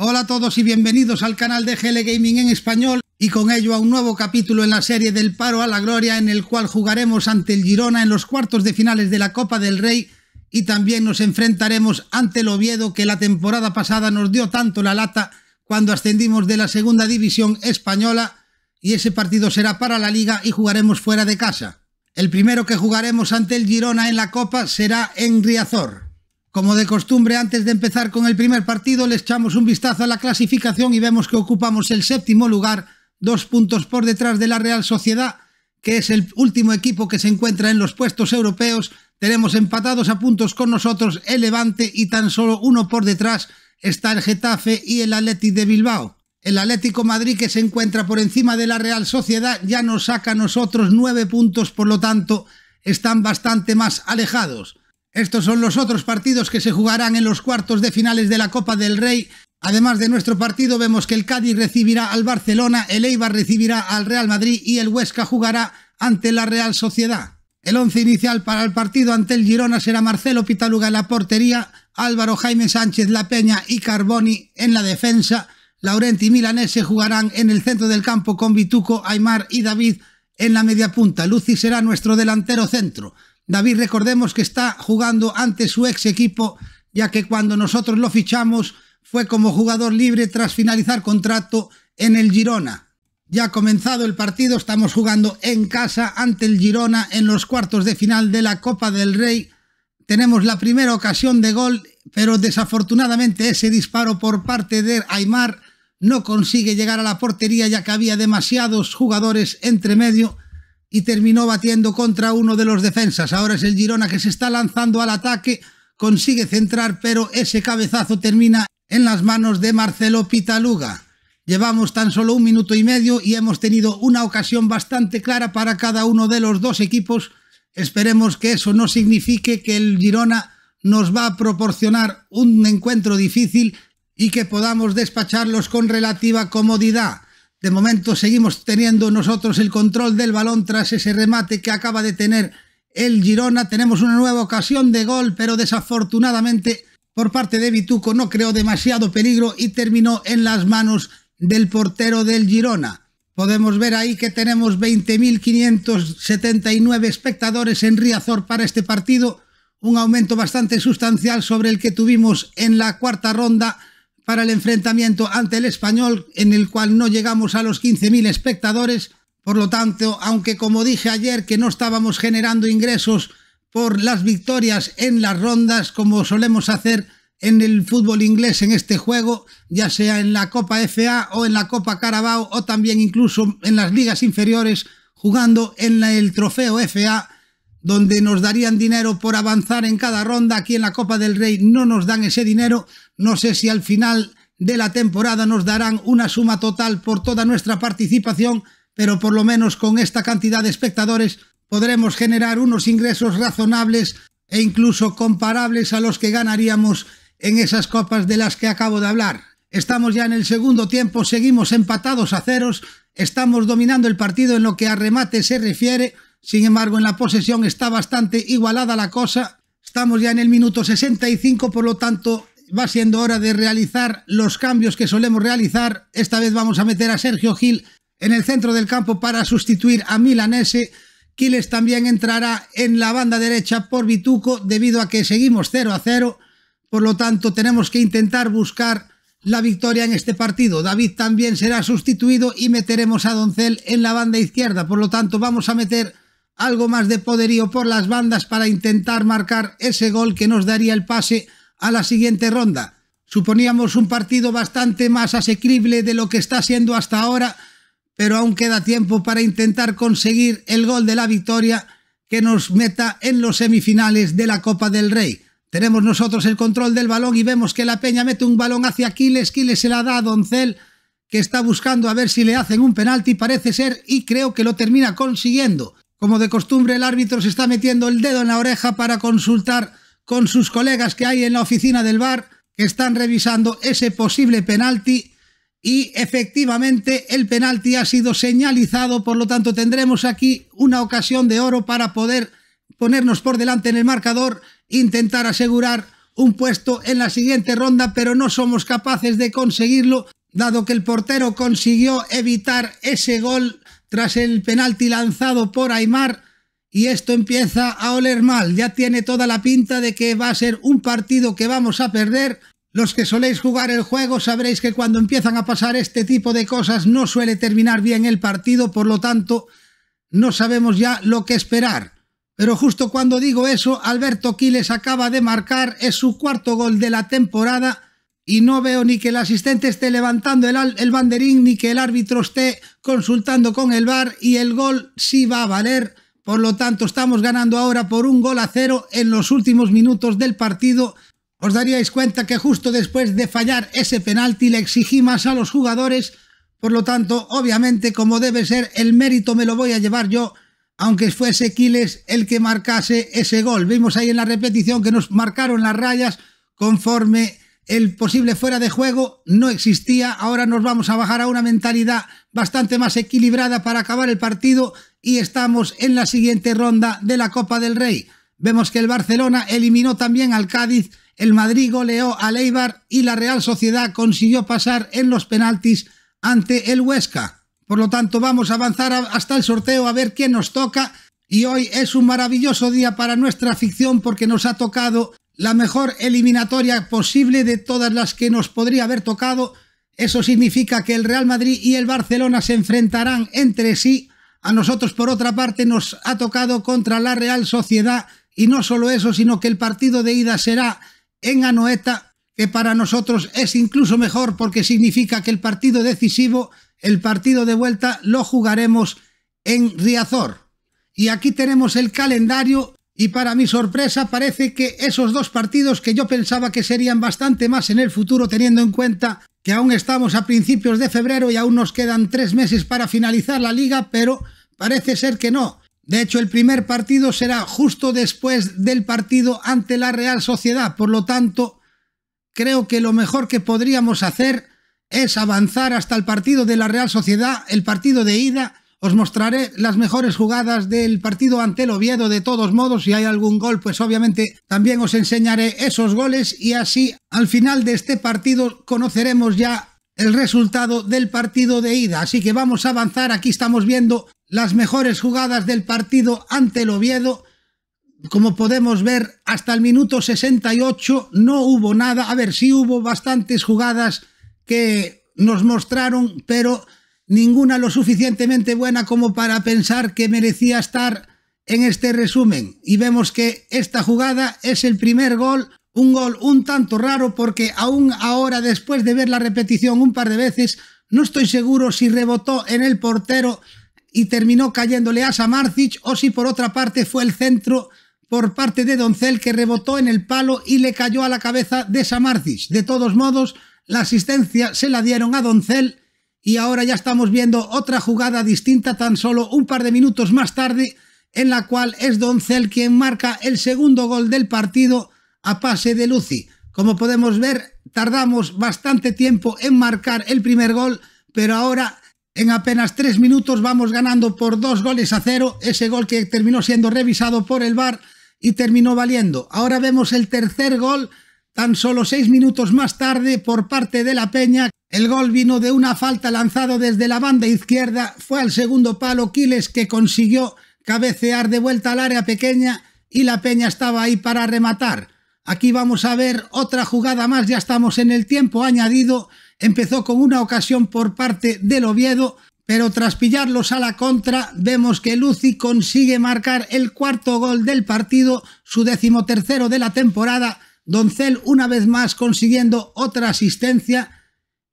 Hola a todos y bienvenidos al canal de GL Gaming en español y con ello a un nuevo capítulo en la serie del paro a la gloria en el cual jugaremos ante el Girona en los cuartos de finales de la Copa del Rey y también nos enfrentaremos ante el Oviedo que la temporada pasada nos dio tanto la lata cuando ascendimos de la segunda división española y ese partido será para la liga y jugaremos fuera de casa. El primero que jugaremos ante el Girona en la Copa será en Riazor. Como de costumbre, antes de empezar con el primer partido, le echamos un vistazo a la clasificación y vemos que ocupamos el séptimo lugar, dos puntos por detrás de la Real Sociedad, que es el último equipo que se encuentra en los puestos europeos. Tenemos empatados a puntos con nosotros el Levante y tan solo uno por detrás está el Getafe y el Atlético de Bilbao. El Atlético Madrid que se encuentra por encima de la Real Sociedad ya nos saca a nosotros nueve puntos, por lo tanto están bastante más alejados. Estos son los otros partidos que se jugarán en los cuartos de finales de la Copa del Rey. Además de nuestro partido, vemos que el Cádiz recibirá al Barcelona, el Eibar recibirá al Real Madrid y el Huesca jugará ante la Real Sociedad. El once inicial para el partido ante el Girona será Marcelo Pitaluga en la portería, Álvaro Jaime Sánchez La Peña y Carboni en la defensa. Laurenti y Milanese jugarán en el centro del campo con Vituco, Aymar y David en la media punta. Luci será nuestro delantero centro. David recordemos que está jugando ante su ex equipo, ya que cuando nosotros lo fichamos fue como jugador libre tras finalizar contrato en el Girona. Ya ha comenzado el partido, estamos jugando en casa ante el Girona en los cuartos de final de la Copa del Rey. Tenemos la primera ocasión de gol, pero desafortunadamente ese disparo por parte de Aymar no consigue llegar a la portería ya que había demasiados jugadores entre medio y terminó batiendo contra uno de los defensas. Ahora es el Girona que se está lanzando al ataque, consigue centrar, pero ese cabezazo termina en las manos de Marcelo Pitaluga. Llevamos tan solo un minuto y medio y hemos tenido una ocasión bastante clara para cada uno de los dos equipos. Esperemos que eso no signifique que el Girona nos va a proporcionar un encuentro difícil y que podamos despacharlos con relativa comodidad. De momento seguimos teniendo nosotros el control del balón tras ese remate que acaba de tener el Girona. Tenemos una nueva ocasión de gol, pero desafortunadamente por parte de Vituco no creó demasiado peligro y terminó en las manos del portero del Girona. Podemos ver ahí que tenemos 20.579 espectadores en Riazor para este partido, un aumento bastante sustancial sobre el que tuvimos en la cuarta ronda para el enfrentamiento ante el español en el cual no llegamos a los 15.000 espectadores. Por lo tanto, aunque como dije ayer que no estábamos generando ingresos por las victorias en las rondas como solemos hacer en el fútbol inglés en este juego, ya sea en la Copa FA o en la Copa Carabao o también incluso en las ligas inferiores jugando en el trofeo FA donde nos darían dinero por avanzar en cada ronda, aquí en la Copa del Rey no nos dan ese dinero, no sé si al final de la temporada nos darán una suma total por toda nuestra participación, pero por lo menos con esta cantidad de espectadores podremos generar unos ingresos razonables e incluso comparables a los que ganaríamos en esas copas de las que acabo de hablar. Estamos ya en el segundo tiempo, seguimos empatados a ceros, estamos dominando el partido en lo que a remate se refiere, sin embargo, en la posesión está bastante igualada la cosa. Estamos ya en el minuto 65, por lo tanto, va siendo hora de realizar los cambios que solemos realizar. Esta vez vamos a meter a Sergio Gil en el centro del campo para sustituir a Milanese. Quiles también entrará en la banda derecha por Bituco debido a que seguimos 0 a 0. Por lo tanto, tenemos que intentar buscar la victoria en este partido. David también será sustituido y meteremos a Doncel en la banda izquierda. Por lo tanto, vamos a meter algo más de poderío por las bandas para intentar marcar ese gol que nos daría el pase a la siguiente ronda. Suponíamos un partido bastante más asequible de lo que está siendo hasta ahora, pero aún queda tiempo para intentar conseguir el gol de la victoria que nos meta en los semifinales de la Copa del Rey. Tenemos nosotros el control del balón y vemos que la Peña mete un balón hacia Aquiles, Aquiles se la da a Doncel, que está buscando a ver si le hacen un penalti, parece ser, y creo que lo termina consiguiendo. Como de costumbre, el árbitro se está metiendo el dedo en la oreja para consultar con sus colegas que hay en la oficina del bar que están revisando ese posible penalti y efectivamente el penalti ha sido señalizado, por lo tanto tendremos aquí una ocasión de oro para poder ponernos por delante en el marcador, intentar asegurar un puesto en la siguiente ronda, pero no somos capaces de conseguirlo, dado que el portero consiguió evitar ese gol tras el penalti lanzado por Aymar y esto empieza a oler mal. Ya tiene toda la pinta de que va a ser un partido que vamos a perder. Los que soléis jugar el juego sabréis que cuando empiezan a pasar este tipo de cosas no suele terminar bien el partido, por lo tanto no sabemos ya lo que esperar. Pero justo cuando digo eso, Alberto Quiles acaba de marcar, es su cuarto gol de la temporada y no veo ni que el asistente esté levantando el, el, banderín ni que el árbitro esté consultando con el bar y el gol sí va a valer. Por lo tanto, estamos ganando ahora por un gol a cero en los últimos minutos del partido. Os daríais cuenta que justo después de fallar ese penalti le exigí más a los jugadores. Por lo tanto, obviamente, como debe ser, el mérito me lo voy a llevar yo, aunque fuese Quiles el que marcase ese gol. Vimos ahí en la repetición que nos marcaron las rayas conforme el posible fuera de juego no existía. Ahora nos vamos a bajar a una mentalidad bastante más equilibrada para acabar el partido y estamos en la siguiente ronda de la Copa del Rey. Vemos que el Barcelona eliminó también al Cádiz, el Madrid goleó al Eibar y la Real Sociedad consiguió pasar en los penaltis ante el Huesca. Por lo tanto, vamos a avanzar hasta el sorteo a ver quién nos toca. Y hoy es un maravilloso día para nuestra afición porque nos ha tocado la mejor eliminatoria posible de todas las que nos podría haber tocado. Eso significa que el Real Madrid y el Barcelona se enfrentarán entre sí. A nosotros, por otra parte, nos ha tocado contra la Real Sociedad y no solo eso, sino que el partido de ida será en Anoeta, que para nosotros es incluso mejor porque significa que el partido decisivo, el partido de vuelta, lo jugaremos en Riazor. Y aquí tenemos el calendario y para mi sorpresa parece que esos dos partidos que yo pensaba que serían bastante más en el futuro teniendo en cuenta que aún estamos a principios de febrero y aún nos quedan tres meses para finalizar la liga, pero parece ser que no. De hecho, el primer partido será justo después del partido ante la Real Sociedad, por lo tanto, creo que lo mejor que podríamos hacer es avanzar hasta el partido de la Real Sociedad, el partido de ida, os mostraré las mejores jugadas del partido ante el Oviedo de todos modos. Si hay algún gol, pues obviamente también os enseñaré esos goles y así al final de este partido conoceremos ya el resultado del partido de ida. Así que vamos a avanzar. Aquí estamos viendo las mejores jugadas del partido ante el Oviedo. Como podemos ver, hasta el minuto 68 no hubo nada. A ver, sí hubo bastantes jugadas que nos mostraron, pero ninguna lo suficientemente buena como para pensar que merecía estar en este resumen. Y vemos que esta jugada es el primer gol, un gol un tanto raro porque aún ahora después de ver la repetición un par de veces, no estoy seguro si rebotó en el portero y terminó cayéndole a Samarcic o si por otra parte fue el centro por parte de Doncel que rebotó en el palo y le cayó a la cabeza de Samarcic. De todos modos, la asistencia se la dieron a Doncel y ahora ya estamos viendo otra jugada distinta tan solo un par de minutos más tarde en la cual es Doncel quien marca el segundo gol del partido a pase de Lucy. Como podemos ver, tardamos bastante tiempo en marcar el primer gol, pero ahora en apenas tres minutos vamos ganando por dos goles a cero, ese gol que terminó siendo revisado por el VAR y terminó valiendo. Ahora vemos el tercer gol tan solo seis minutos más tarde por parte de la Peña el gol vino de una falta lanzado desde la banda izquierda, fue al segundo palo Quiles que consiguió cabecear de vuelta al área pequeña y la peña estaba ahí para rematar. Aquí vamos a ver otra jugada más, ya estamos en el tiempo añadido. Empezó con una ocasión por parte del Oviedo, pero tras pillarlos a la contra, vemos que Lucy consigue marcar el cuarto gol del partido, su decimotercero de la temporada. Doncel una vez más consiguiendo otra asistencia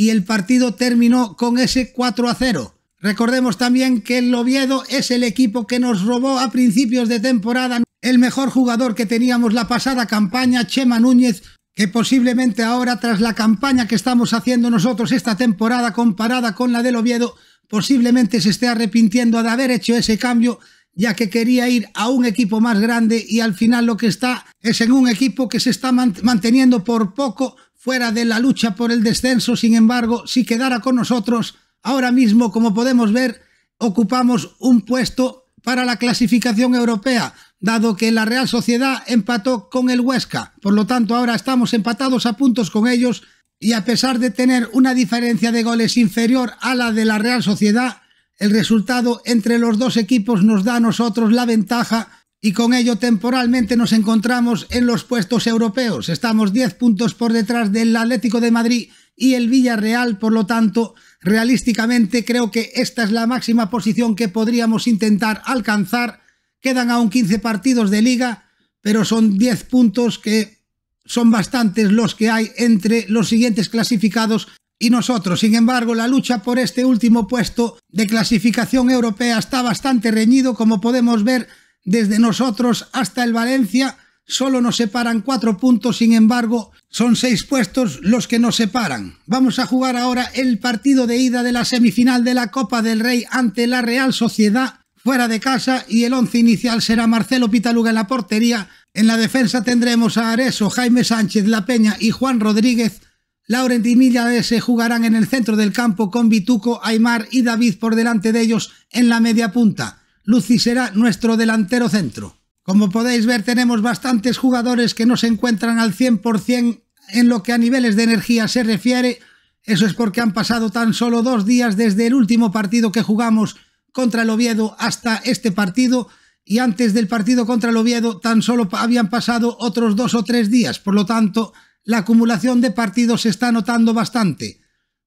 y el partido terminó con ese 4 a 0. Recordemos también que el Oviedo es el equipo que nos robó a principios de temporada el mejor jugador que teníamos la pasada campaña, Chema Núñez, que posiblemente ahora tras la campaña que estamos haciendo nosotros esta temporada comparada con la del Oviedo, posiblemente se esté arrepintiendo de haber hecho ese cambio ya que quería ir a un equipo más grande y al final lo que está es en un equipo que se está manteniendo por poco fuera de la lucha por el descenso, sin embargo, si quedara con nosotros, ahora mismo, como podemos ver, ocupamos un puesto para la clasificación europea, dado que la Real Sociedad empató con el Huesca. Por lo tanto, ahora estamos empatados a puntos con ellos y a pesar de tener una diferencia de goles inferior a la de la Real Sociedad, el resultado entre los dos equipos nos da a nosotros la ventaja y con ello temporalmente nos encontramos en los puestos europeos. Estamos 10 puntos por detrás del Atlético de Madrid y el Villarreal, por lo tanto, realísticamente creo que esta es la máxima posición que podríamos intentar alcanzar. Quedan aún 15 partidos de liga, pero son 10 puntos que son bastantes los que hay entre los siguientes clasificados y nosotros. Sin embargo, la lucha por este último puesto de clasificación europea está bastante reñido, como podemos ver desde nosotros hasta el Valencia solo nos separan cuatro puntos, sin embargo, son seis puestos los que nos separan. Vamos a jugar ahora el partido de ida de la semifinal de la Copa del Rey ante la Real Sociedad fuera de casa y el once inicial será Marcelo Pitaluga en la portería. En la defensa tendremos a Areso, Jaime Sánchez, La Peña y Juan Rodríguez. Laurent y Millares se jugarán en el centro del campo con Bituco, Aymar y David por delante de ellos en la media punta. Lucy será nuestro delantero centro. Como podéis ver, tenemos bastantes jugadores que no se encuentran al 100% en lo que a niveles de energía se refiere. Eso es porque han pasado tan solo dos días desde el último partido que jugamos contra el Oviedo hasta este partido y antes del partido contra el Oviedo tan solo habían pasado otros dos o tres días. Por lo tanto, la acumulación de partidos se está notando bastante.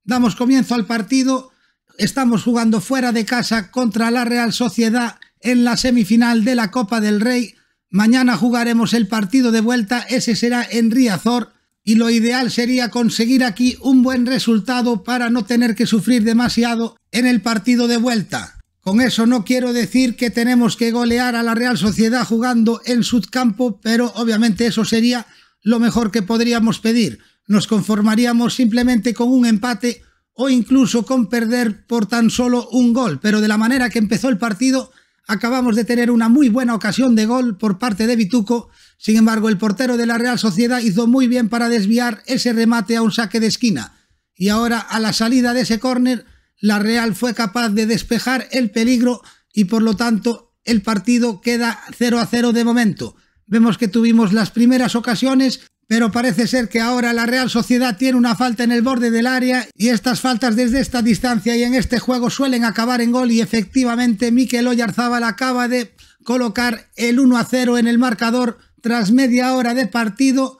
Damos comienzo al partido Estamos jugando fuera de casa contra la Real Sociedad en la semifinal de la Copa del Rey. Mañana jugaremos el partido de vuelta, ese será en Riazor y lo ideal sería conseguir aquí un buen resultado para no tener que sufrir demasiado en el partido de vuelta. Con eso no quiero decir que tenemos que golear a la Real Sociedad jugando en su campo, pero obviamente eso sería lo mejor que podríamos pedir. Nos conformaríamos simplemente con un empate o incluso con perder por tan solo un gol, pero de la manera que empezó el partido acabamos de tener una muy buena ocasión de gol por parte de Vituco, sin embargo el portero de la Real Sociedad hizo muy bien para desviar ese remate a un saque de esquina y ahora a la salida de ese córner la Real fue capaz de despejar el peligro y por lo tanto el partido queda 0 a 0 de momento. Vemos que tuvimos las primeras ocasiones pero parece ser que ahora la Real Sociedad tiene una falta en el borde del área y estas faltas desde esta distancia y en este juego suelen acabar en gol y efectivamente Mikel Oyarzábal acaba de colocar el 1 a 0 en el marcador tras media hora de partido.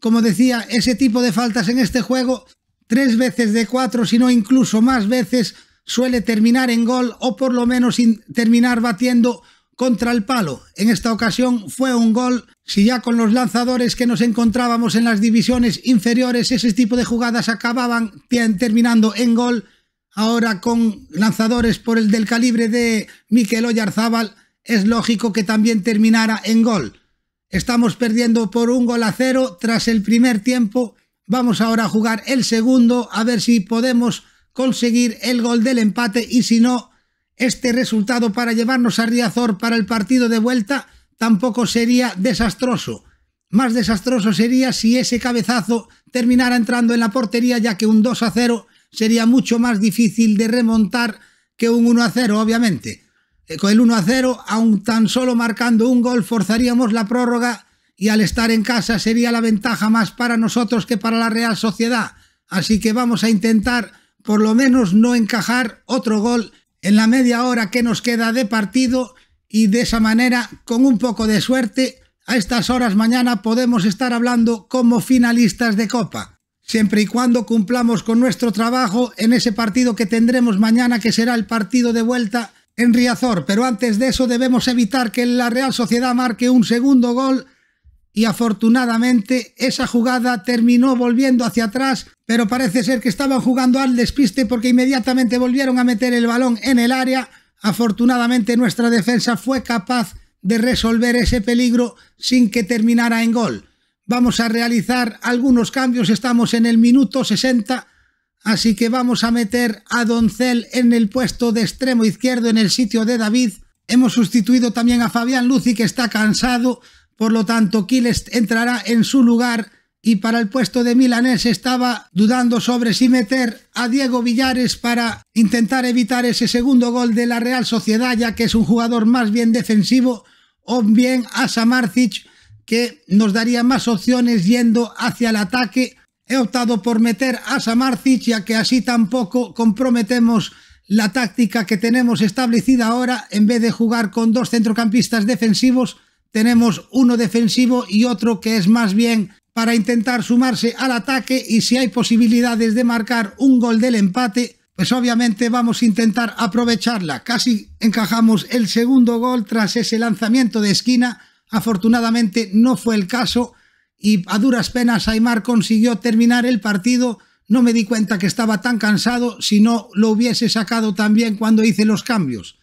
Como decía, ese tipo de faltas en este juego, tres veces de cuatro, si no incluso más veces, suele terminar en gol o por lo menos terminar batiendo contra el palo. En esta ocasión fue un gol. Si ya con los lanzadores que nos encontrábamos en las divisiones inferiores ese tipo de jugadas acababan terminando en gol, ahora con lanzadores por el del calibre de Miquel Oyarzábal, es lógico que también terminara en gol. Estamos perdiendo por un gol a cero tras el primer tiempo. Vamos ahora a jugar el segundo, a ver si podemos conseguir el gol del empate y si no, este resultado para llevarnos a Riazor para el partido de vuelta tampoco sería desastroso. Más desastroso sería si ese cabezazo terminara entrando en la portería, ya que un 2 a 0 sería mucho más difícil de remontar que un 1 a 0, obviamente. Eh, con el 1 a 0, aun tan solo marcando un gol, forzaríamos la prórroga y al estar en casa sería la ventaja más para nosotros que para la Real Sociedad. Así que vamos a intentar por lo menos no encajar otro gol en la media hora que nos queda de partido y de esa manera, con un poco de suerte, a estas horas mañana podemos estar hablando como finalistas de Copa, siempre y cuando cumplamos con nuestro trabajo en ese partido que tendremos mañana, que será el partido de vuelta en Riazor. Pero antes de eso debemos evitar que la Real Sociedad marque un segundo gol y afortunadamente esa jugada terminó volviendo hacia atrás, pero parece ser que estaban jugando al despiste porque inmediatamente volvieron a meter el balón en el área. Afortunadamente nuestra defensa fue capaz de resolver ese peligro sin que terminara en gol. Vamos a realizar algunos cambios, estamos en el minuto 60, así que vamos a meter a Doncel en el puesto de extremo izquierdo en el sitio de David. Hemos sustituido también a Fabián Luci, que está cansado, por lo tanto, Kiles entrará en su lugar y para el puesto de Milanés estaba dudando sobre si meter a Diego Villares para intentar evitar ese segundo gol de la Real Sociedad, ya que es un jugador más bien defensivo, o bien a Samarcic, que nos daría más opciones yendo hacia el ataque. He optado por meter a Samarcic, ya que así tampoco comprometemos la táctica que tenemos establecida ahora, en vez de jugar con dos centrocampistas defensivos, tenemos uno defensivo y otro que es más bien para intentar sumarse al ataque y si hay posibilidades de marcar un gol del empate, pues obviamente vamos a intentar aprovecharla. Casi encajamos el segundo gol tras ese lanzamiento de esquina, afortunadamente no fue el caso y a duras penas Aymar consiguió terminar el partido. No me di cuenta que estaba tan cansado, si no lo hubiese sacado también cuando hice los cambios.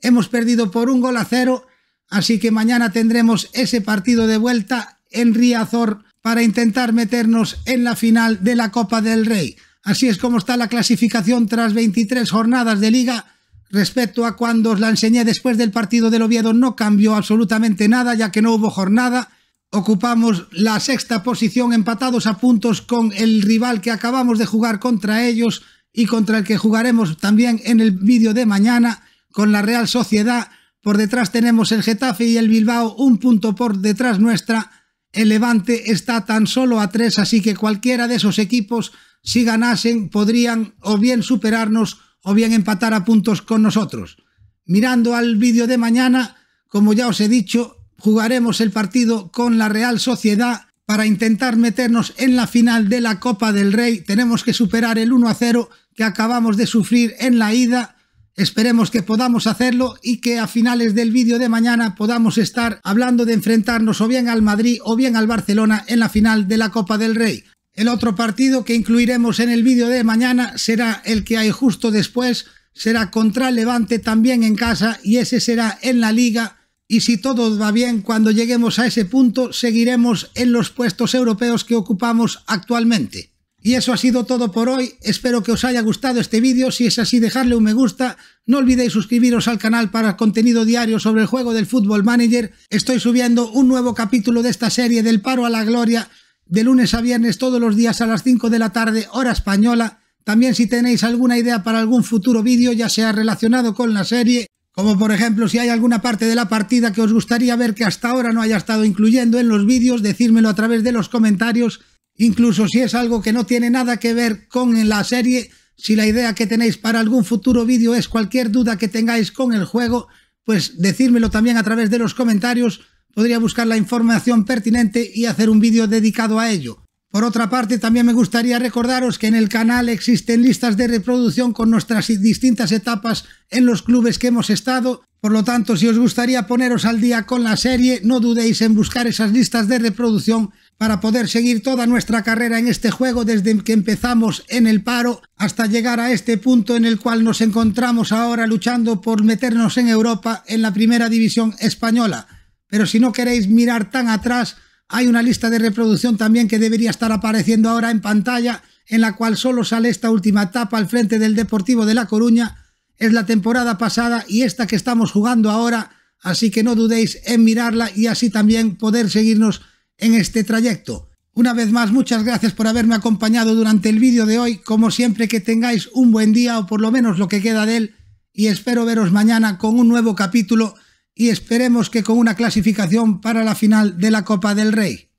Hemos perdido por un gol a cero Así que mañana tendremos ese partido de vuelta en Riazor para intentar meternos en la final de la Copa del Rey. Así es como está la clasificación tras 23 jornadas de liga. Respecto a cuando os la enseñé después del partido del Oviedo no cambió absolutamente nada ya que no hubo jornada. Ocupamos la sexta posición empatados a puntos con el rival que acabamos de jugar contra ellos y contra el que jugaremos también en el vídeo de mañana con la Real Sociedad por detrás tenemos el Getafe y el Bilbao, un punto por detrás nuestra. El Levante está tan solo a tres, así que cualquiera de esos equipos, si ganasen, podrían o bien superarnos o bien empatar a puntos con nosotros. Mirando al vídeo de mañana, como ya os he dicho, jugaremos el partido con la Real Sociedad para intentar meternos en la final de la Copa del Rey. Tenemos que superar el 1 a 0 que acabamos de sufrir en la ida Esperemos que podamos hacerlo y que a finales del vídeo de mañana podamos estar hablando de enfrentarnos o bien al Madrid o bien al Barcelona en la final de la Copa del Rey. El otro partido que incluiremos en el vídeo de mañana será el que hay justo después, será contra Levante también en casa y ese será en la Liga. Y si todo va bien, cuando lleguemos a ese punto seguiremos en los puestos europeos que ocupamos actualmente. Y eso ha sido todo por hoy, espero que os haya gustado este vídeo, si es así dejadle un me gusta, no olvidéis suscribiros al canal para contenido diario sobre el juego del Fútbol Manager, estoy subiendo un nuevo capítulo de esta serie del paro a la gloria, de lunes a viernes todos los días a las 5 de la tarde, hora española, también si tenéis alguna idea para algún futuro vídeo, ya sea relacionado con la serie, como por ejemplo si hay alguna parte de la partida que os gustaría ver que hasta ahora no haya estado incluyendo en los vídeos, decírmelo a través de los comentarios, incluso si es algo que no tiene nada que ver con la serie, si la idea que tenéis para algún futuro vídeo es cualquier duda que tengáis con el juego, pues decírmelo también a través de los comentarios, podría buscar la información pertinente y hacer un vídeo dedicado a ello. Por otra parte, también me gustaría recordaros que en el canal existen listas de reproducción con nuestras distintas etapas en los clubes que hemos estado. Por lo tanto, si os gustaría poneros al día con la serie, no dudéis en buscar esas listas de reproducción para poder seguir toda nuestra carrera en este juego desde que empezamos en el paro hasta llegar a este punto en el cual nos encontramos ahora luchando por meternos en Europa en la primera división española. Pero si no queréis mirar tan atrás, hay una lista de reproducción también que debería estar apareciendo ahora en pantalla, en la cual solo sale esta última etapa al frente del Deportivo de La Coruña. Es la temporada pasada y esta que estamos jugando ahora, así que no dudéis en mirarla y así también poder seguirnos en este trayecto. Una vez más, muchas gracias por haberme acompañado durante el vídeo de hoy. Como siempre, que tengáis un buen día o por lo menos lo que queda de él. Y espero veros mañana con un nuevo capítulo y esperemos que con una clasificación para la final de la Copa del Rey.